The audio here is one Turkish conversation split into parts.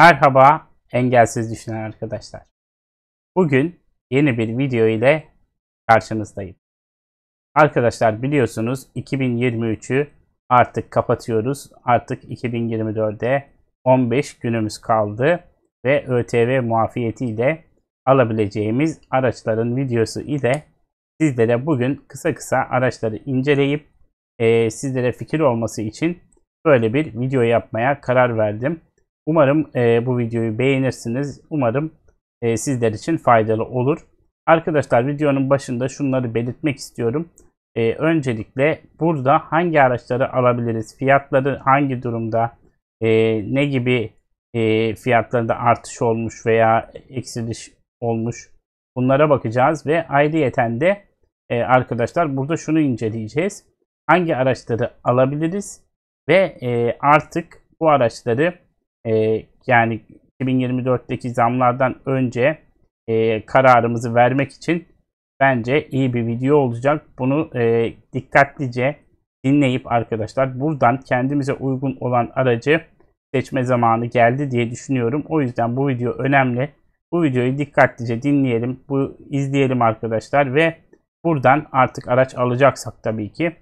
Merhaba engelsiz düşünen arkadaşlar. Bugün yeni bir video ile karşınızdayım. Arkadaşlar biliyorsunuz 2023'ü artık kapatıyoruz. Artık 2024'de 15 günümüz kaldı ve ÖTV muafiyeti ile alabileceğimiz araçların videosu ile sizlere bugün kısa kısa araçları inceleyip e, sizlere fikir olması için böyle bir video yapmaya karar verdim. Umarım e, bu videoyu beğenirsiniz. Umarım e, sizler için faydalı olur. Arkadaşlar videonun başında şunları belirtmek istiyorum. E, öncelikle burada hangi araçları alabiliriz? Fiyatları hangi durumda? E, ne gibi e, fiyatlarında artış olmuş veya eksiliş olmuş? Bunlara bakacağız ve ayrıyeten de e, arkadaşlar burada şunu inceleyeceğiz. Hangi araçları alabiliriz? Ve e, artık bu araçları e, yani 2024'teki zamlardan önce e, kararımızı vermek için bence iyi bir video olacak. Bunu e, dikkatlice dinleyip arkadaşlar buradan kendimize uygun olan aracı seçme zamanı geldi diye düşünüyorum. O yüzden bu video önemli. Bu videoyu dikkatlice dinleyelim, bu izleyelim arkadaşlar ve buradan artık araç alacaksak tabii ki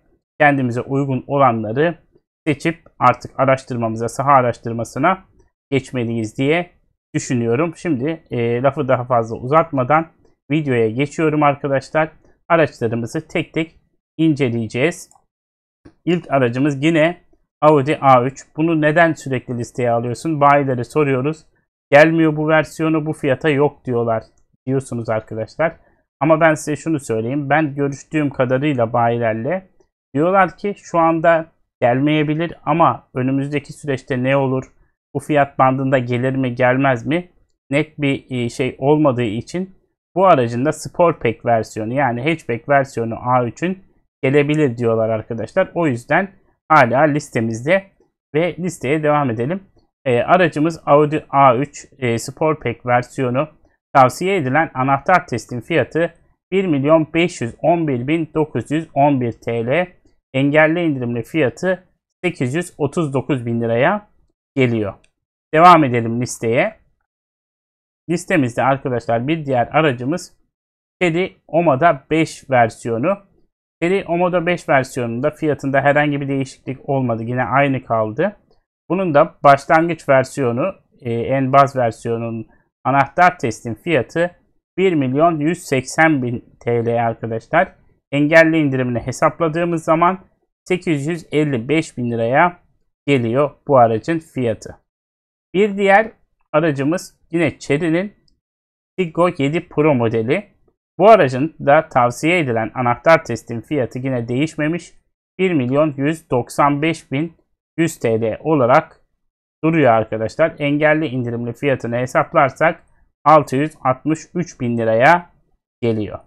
kendimize uygun olanları seçip artık araştırmamıza, saha araştırmasına geçmeliyiz diye düşünüyorum. Şimdi e, lafı daha fazla uzatmadan videoya geçiyorum arkadaşlar. Araçlarımızı tek tek inceleyeceğiz. İlk aracımız yine Audi A3. Bunu neden sürekli listeye alıyorsun? Bayilere soruyoruz. Gelmiyor bu versiyonu bu fiyata yok diyorlar diyorsunuz arkadaşlar. Ama ben size şunu söyleyeyim. Ben görüştüğüm kadarıyla bayilerle diyorlar ki şu anda gelmeyebilir ama önümüzdeki süreçte ne olur? bu fiyat bandında gelir mi gelmez mi net bir e, şey olmadığı için bu aracın da spor pack versiyonu yani hatchback versiyonu A3'ün gelebilir diyorlar arkadaşlar. O yüzden hala listemizde ve listeye devam edelim. E, aracımız Audi A3 e, Sport Pack versiyonu tavsiye edilen anahtar testin fiyatı 1.511.911 TL. Engelli indirimli fiyatı 839.000 liraya geliyor. Devam edelim listeye. Listemizde arkadaşlar bir diğer aracımız Seri Omoda 5 versiyonu. Seri Omoda 5 versiyonunda fiyatında herhangi bir değişiklik olmadı. Yine aynı kaldı. Bunun da başlangıç versiyonu, e, en baz versiyonun anahtar testin fiyatı 1 milyon 180 bin TL arkadaşlar. Engelli indirimini hesapladığımız zaman 855 bin liraya geliyor bu aracın fiyatı. Bir diğer aracımız yine Chery'nin Tiggo 7 Pro modeli. Bu aracın da tavsiye edilen anahtar testin fiyatı yine değişmemiş. 1 milyon 195 bin 100 TL olarak duruyor arkadaşlar. Engelli indirimli fiyatını hesaplarsak 663 bin liraya geliyor.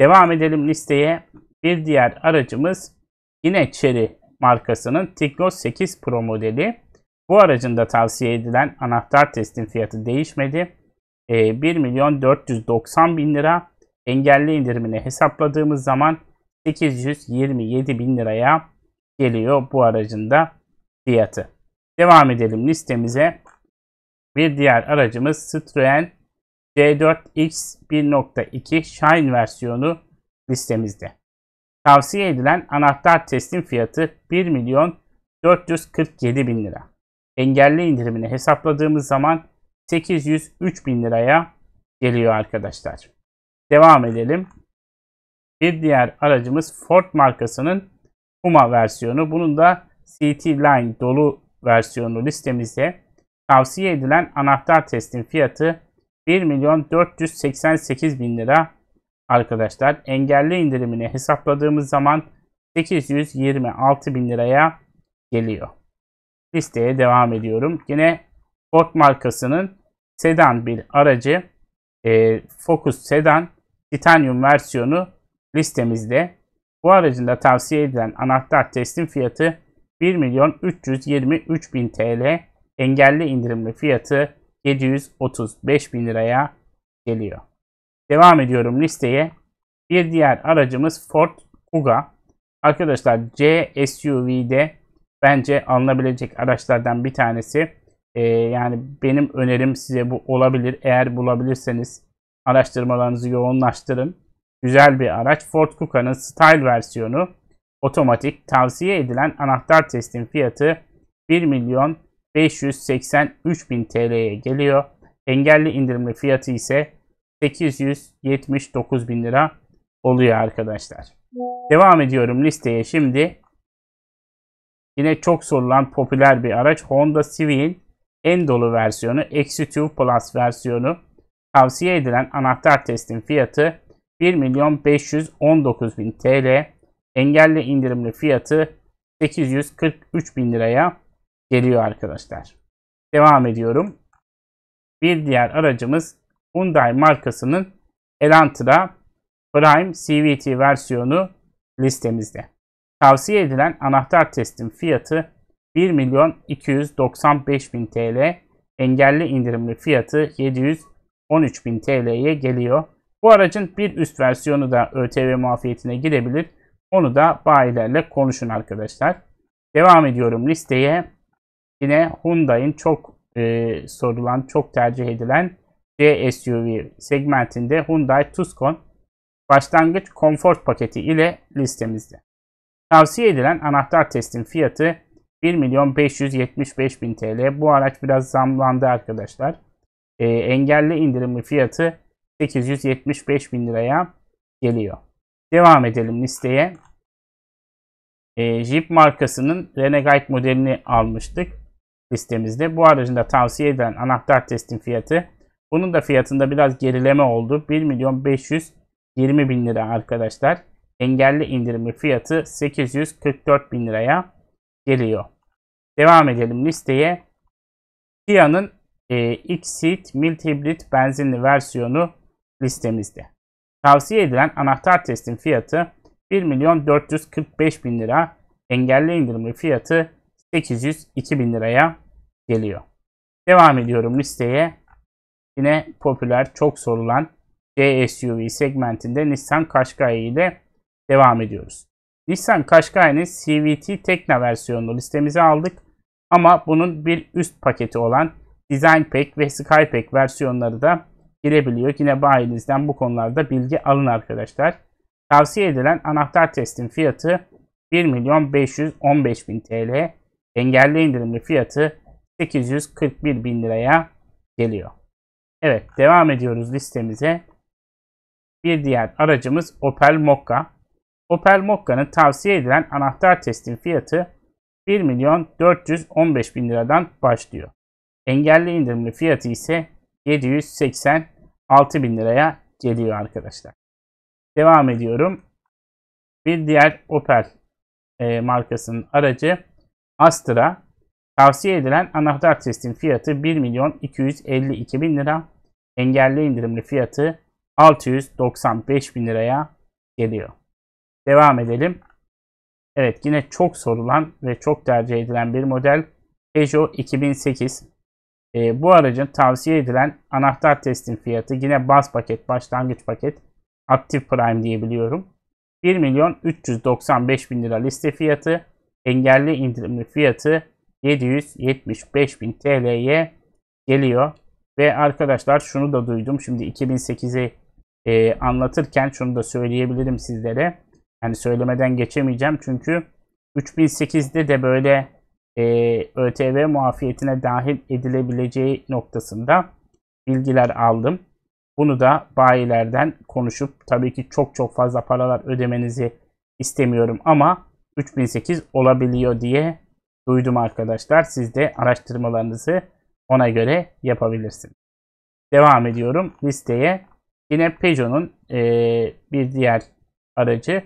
Devam edelim listeye. Bir diğer aracımız yine Chery markasının Tiggo 8 Pro modeli. Bu aracın da tavsiye edilen anahtar testin fiyatı değişmedi. E, ee, 1 milyon 490 bin lira engelli indirimini hesapladığımız zaman 827 bin liraya geliyor bu aracın da fiyatı. Devam edelim listemize. Bir diğer aracımız Citroen C4X 1.2 Shine versiyonu listemizde. Tavsiye edilen anahtar teslim fiyatı 1 milyon 447 bin lira engelli indirimini hesapladığımız zaman 803 bin liraya geliyor arkadaşlar. Devam edelim. Bir diğer aracımız Ford markasının Puma versiyonu. Bunun da CT Line dolu versiyonu listemizde tavsiye edilen anahtar testin fiyatı 1 milyon 488 bin lira arkadaşlar. Engelli indirimini hesapladığımız zaman 826 bin liraya geliyor listeye devam ediyorum. Yine Ford markasının sedan bir aracı e, Focus Sedan Titanium versiyonu listemizde. Bu aracın da tavsiye edilen anahtar teslim fiyatı 1 milyon 323 bin TL engelli indirimli fiyatı 735 bin liraya geliyor. Devam ediyorum listeye. Bir diğer aracımız Ford Kuga. Arkadaşlar C SUV'de bence alınabilecek araçlardan bir tanesi. E, yani benim önerim size bu olabilir. Eğer bulabilirseniz araştırmalarınızı yoğunlaştırın. Güzel bir araç. Ford Kuca'nın Style versiyonu otomatik tavsiye edilen anahtar testin fiyatı 1 milyon 583 bin TL'ye geliyor. Engelli indirimli fiyatı ise 879 bin lira oluyor arkadaşlar. Devam ediyorum listeye şimdi. Yine çok sorulan popüler bir araç Honda Civic'in en dolu versiyonu Executive Plus versiyonu. Tavsiye edilen anahtar testin fiyatı 1 milyon 519 bin TL. Engelli indirimli fiyatı 843 bin liraya geliyor arkadaşlar. Devam ediyorum. Bir diğer aracımız Hyundai markasının Elantra Prime CVT versiyonu listemizde. Tavsiye edilen anahtar testin fiyatı 1 milyon 295 bin TL. Engelli indirimli fiyatı 713 bin TL'ye geliyor. Bu aracın bir üst versiyonu da ÖTV muafiyetine girebilir. Onu da bayilerle konuşun arkadaşlar. Devam ediyorum listeye. Yine Hyundai'in çok e, sorulan, çok tercih edilen C SUV segmentinde Hyundai Tucson başlangıç konfor paketi ile listemizde. Tavsiye edilen anahtar testin fiyatı 1 milyon 575 bin TL. Bu araç biraz zamlandı arkadaşlar. E, engelli indirimli fiyatı 875 bin liraya geliyor. Devam edelim listeye. E, Jeep markasının Renegade modelini almıştık listemizde. Bu aracın da tavsiye edilen anahtar testin fiyatı. Bunun da fiyatında biraz gerileme oldu. 1 milyon 520 bin lira arkadaşlar engelli indirimi fiyatı 844 bin liraya geliyor. Devam edelim listeye. Kia'nın e, seat mild hibrit benzinli versiyonu listemizde. Tavsiye edilen anahtar testin fiyatı 1 milyon 445 bin lira. Engelli indirimi fiyatı 802 bin liraya geliyor. Devam ediyorum listeye. Yine popüler, çok sorulan C SUV segmentinde Nissan Qashqai ile devam ediyoruz. Nissan Qashqai'nin CVT Tekna versiyonunu listemize aldık ama bunun bir üst paketi olan Design Pack ve Sky Pack versiyonları da girebiliyor. Yine bayinizden bu konularda bilgi alın arkadaşlar. Tavsiye edilen anahtar testin fiyatı 1 milyon 515 bin TL. Engelli indirimli fiyatı 841 bin liraya geliyor. Evet devam ediyoruz listemize. Bir diğer aracımız Opel Mokka. Opel Mokka'nın tavsiye edilen anahtar testin fiyatı 1 milyon 415 bin liradan başlıyor. Engelli indirimli fiyatı ise 786 bin liraya geliyor arkadaşlar. Devam ediyorum. Bir diğer Opel e, markasının aracı Astra. Tavsiye edilen anahtar testin fiyatı 1 milyon 252 bin lira. Engelli indirimli fiyatı 695 bin liraya geliyor. Devam edelim. Evet yine çok sorulan ve çok tercih edilen bir model Peugeot 2008. E, ee, bu aracın tavsiye edilen anahtar testin fiyatı yine bas paket, başlangıç paket, aktif prime diyebiliyorum. 1 milyon 395 bin lira liste fiyatı, engelli indirimli fiyatı 775 bin TL'ye geliyor. Ve arkadaşlar şunu da duydum. Şimdi 2008'i e, anlatırken şunu da söyleyebilirim sizlere. Yani söylemeden geçemeyeceğim çünkü 3008'de de böyle e, ÖTV muafiyetine dahil edilebileceği noktasında bilgiler aldım. Bunu da bayilerden konuşup tabii ki çok çok fazla paralar ödemenizi istemiyorum ama 3008 olabiliyor diye duydum arkadaşlar. Siz de araştırmalarınızı ona göre yapabilirsiniz. Devam ediyorum listeye. Yine Peugeot'un e, bir diğer aracı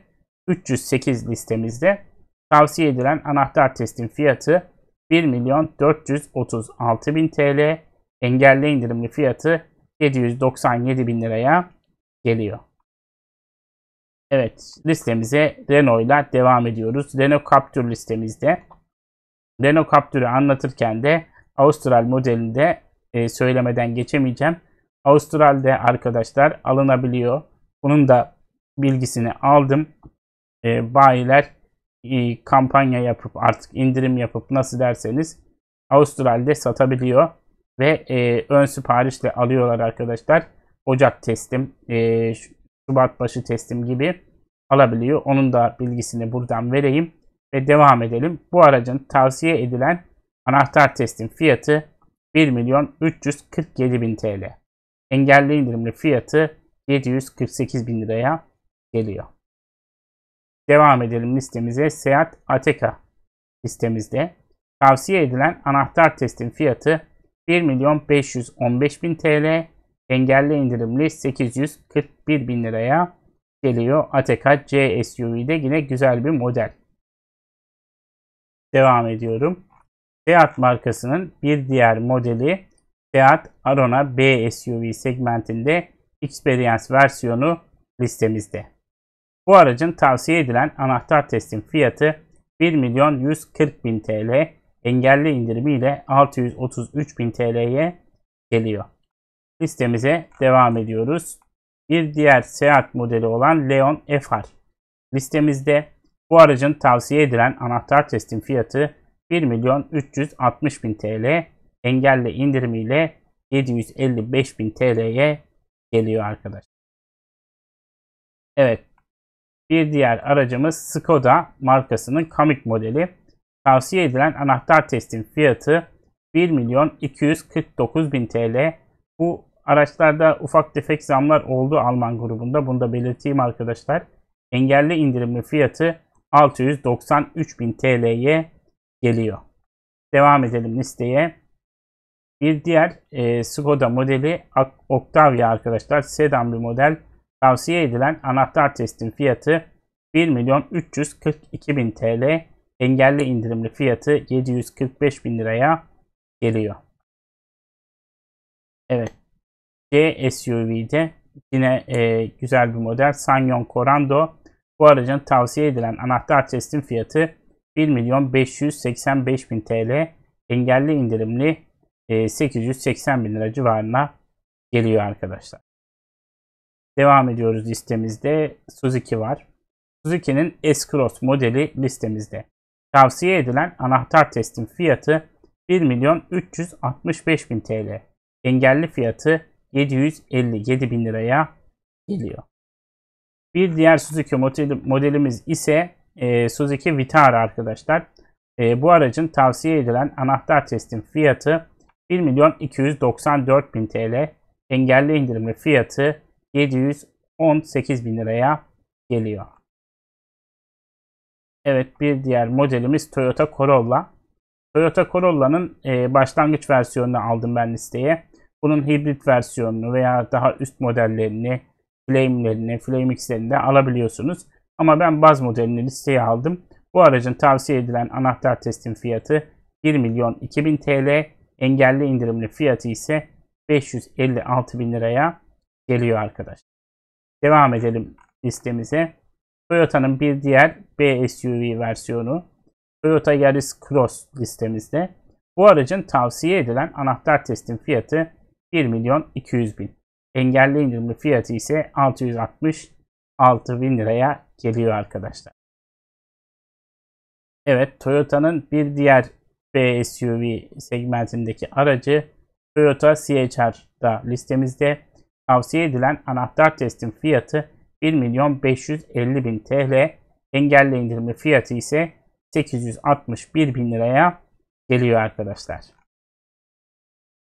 308 listemizde tavsiye edilen anahtar testin fiyatı 1 milyon 436 bin TL. Engelli indirimli fiyatı 797 bin liraya geliyor. Evet listemize Renault ile devam ediyoruz. Renault Captur listemizde. Renault Captur'u anlatırken de Austral modelinde e, söylemeden geçemeyeceğim. Austral arkadaşlar alınabiliyor. Bunun da bilgisini aldım e, bayiler e, kampanya yapıp artık indirim yapıp nasıl derseniz Avustralya'da satabiliyor ve e, ön siparişle alıyorlar arkadaşlar. Ocak teslim, e, Şubat başı teslim gibi alabiliyor. Onun da bilgisini buradan vereyim ve devam edelim. Bu aracın tavsiye edilen anahtar teslim fiyatı 1 milyon 347 bin TL. Engelli indirimli fiyatı 748 bin liraya geliyor. Devam edelim listemize. Seat Ateka listemizde. Tavsiye edilen anahtar testin fiyatı 1 milyon 515 bin TL. Engelli indirimli 841 bin liraya geliyor. Ateka C SUV'de yine güzel bir model. Devam ediyorum. Seat markasının bir diğer modeli Seat Arona B SUV segmentinde Experience versiyonu listemizde. Bu aracın tavsiye edilen anahtar teslim fiyatı 1 milyon 140 bin TL engelli indirimiyle 633 bin TL'ye geliyor. Listemize devam ediyoruz. Bir diğer Seat modeli olan Leon FR. Listemizde bu aracın tavsiye edilen anahtar teslim fiyatı 1 milyon 360 bin TL engelli indirimiyle 755 bin TL'ye geliyor arkadaşlar. Evet bir diğer aracımız Skoda markasının Kamik modeli. Tavsiye edilen anahtar testin fiyatı 1 milyon 249 bin TL. Bu araçlarda ufak tefek zamlar oldu Alman grubunda. Bunu da belirteyim arkadaşlar. Engelli indirimli fiyatı 693 bin TL'ye geliyor. Devam edelim listeye. Bir diğer e, Skoda modeli Octavia arkadaşlar. Sedan bir model. Tavsiye edilen anahtar testin fiyatı 1 milyon 342 bin TL. Engelli indirimli fiyatı 745 bin liraya geliyor. Evet. C SUV'de yine e, güzel bir model Sanyon Corando. Bu aracın tavsiye edilen anahtar testin fiyatı 1 milyon 585 bin TL. Engelli indirimli 880 e, bin lira civarına geliyor arkadaşlar. Devam ediyoruz listemizde. Suzuki var. Suzuki'nin S-Cross modeli listemizde. Tavsiye edilen anahtar testin fiyatı 1 milyon 365 bin TL. Engelli fiyatı 757 bin liraya geliyor. Bir diğer Suzuki modeli, modelimiz ise e, Suzuki Vitara arkadaşlar. E, bu aracın tavsiye edilen anahtar testin fiyatı 1 milyon 294 bin TL. Engelli indirimli fiyatı 718 bin liraya geliyor. Evet bir diğer modelimiz Toyota Corolla. Toyota Corolla'nın e, başlangıç versiyonunu aldım ben listeye. Bunun hibrit versiyonunu veya daha üst modellerini, Flame'lerini, Flame X'lerini de alabiliyorsunuz. Ama ben baz modelini listeye aldım. Bu aracın tavsiye edilen anahtar testin fiyatı 1 milyon 2000 TL. Engelli indirimli fiyatı ise 556 bin liraya geliyor arkadaş. Devam edelim listemize. Toyota'nın bir diğer B SUV versiyonu Toyota Yaris Cross listemizde. Bu aracın tavsiye edilen anahtar testin fiyatı 1 milyon 200 bin. Engelli indirimli fiyatı ise 666 bin liraya geliyor arkadaşlar. Evet Toyota'nın bir diğer B SUV segmentindeki aracı Toyota CHR'da listemizde. Tavsiye edilen anahtar testin fiyatı 1 milyon 550 bin TL. Engelle indirimi fiyatı ise 861 bin liraya geliyor arkadaşlar.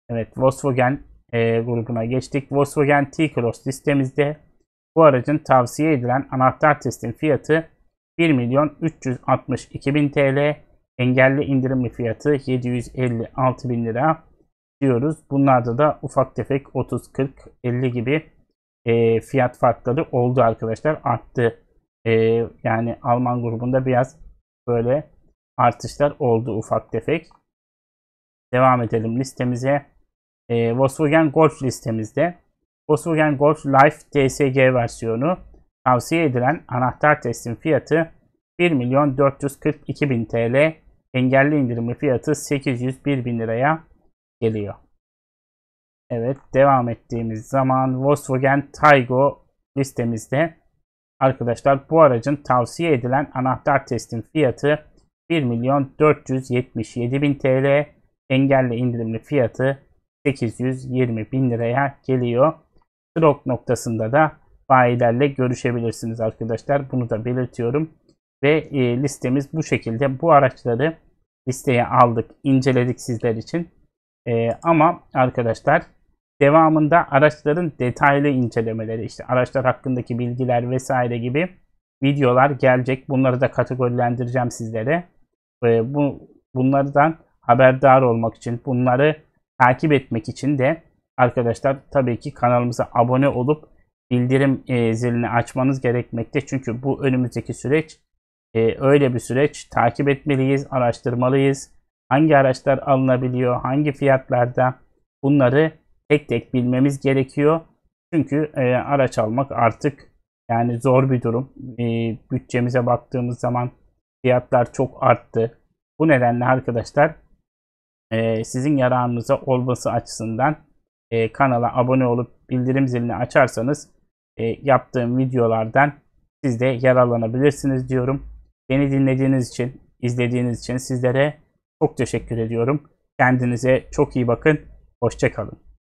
Evet Volkswagen e, grubuna geçtik. Volkswagen T-Cross listemizde bu aracın tavsiye edilen anahtar testin fiyatı 1 milyon 362 bin TL. Engelli indirimli fiyatı 756 bin lira diyoruz. Bunlarda da ufak tefek 30, 40, 50 gibi e, fiyat farkları oldu arkadaşlar. Arttı. E, yani Alman grubunda biraz böyle artışlar oldu ufak tefek. Devam edelim listemize. E, Volkswagen Golf listemizde. Volkswagen Golf Life DSG versiyonu tavsiye edilen anahtar teslim fiyatı 1 milyon 442 bin TL. Engelli indirimli fiyatı 801 bin liraya geliyor. Evet devam ettiğimiz zaman Volkswagen Taygo listemizde arkadaşlar bu aracın tavsiye edilen anahtar testin fiyatı 1 milyon 477 bin TL engelli indirimli fiyatı 820 bin liraya geliyor. Strok noktasında da bayilerle görüşebilirsiniz arkadaşlar. Bunu da belirtiyorum. Ve e, listemiz bu şekilde. Bu araçları listeye aldık, inceledik sizler için. E, ama arkadaşlar devamında araçların detaylı incelemeleri işte araçlar hakkındaki bilgiler vesaire gibi videolar gelecek. Bunları da kategorilendireceğim sizlere. E, bu bunlardan haberdar olmak için bunları takip etmek için de arkadaşlar tabii ki kanalımıza abone olup bildirim e, zilini açmanız gerekmekte. Çünkü bu önümüzdeki süreç e, öyle bir süreç. Takip etmeliyiz, araştırmalıyız hangi araçlar alınabiliyor, hangi fiyatlarda bunları tek tek bilmemiz gerekiyor. Çünkü e, araç almak artık yani zor bir durum. E, bütçemize baktığımız zaman fiyatlar çok arttı. Bu nedenle arkadaşlar e, sizin yararınıza olması açısından e, kanala abone olup bildirim zilini açarsanız e, yaptığım videolardan siz de yararlanabilirsiniz diyorum. Beni dinlediğiniz için, izlediğiniz için sizlere çok teşekkür ediyorum. Kendinize çok iyi bakın. Hoşçakalın.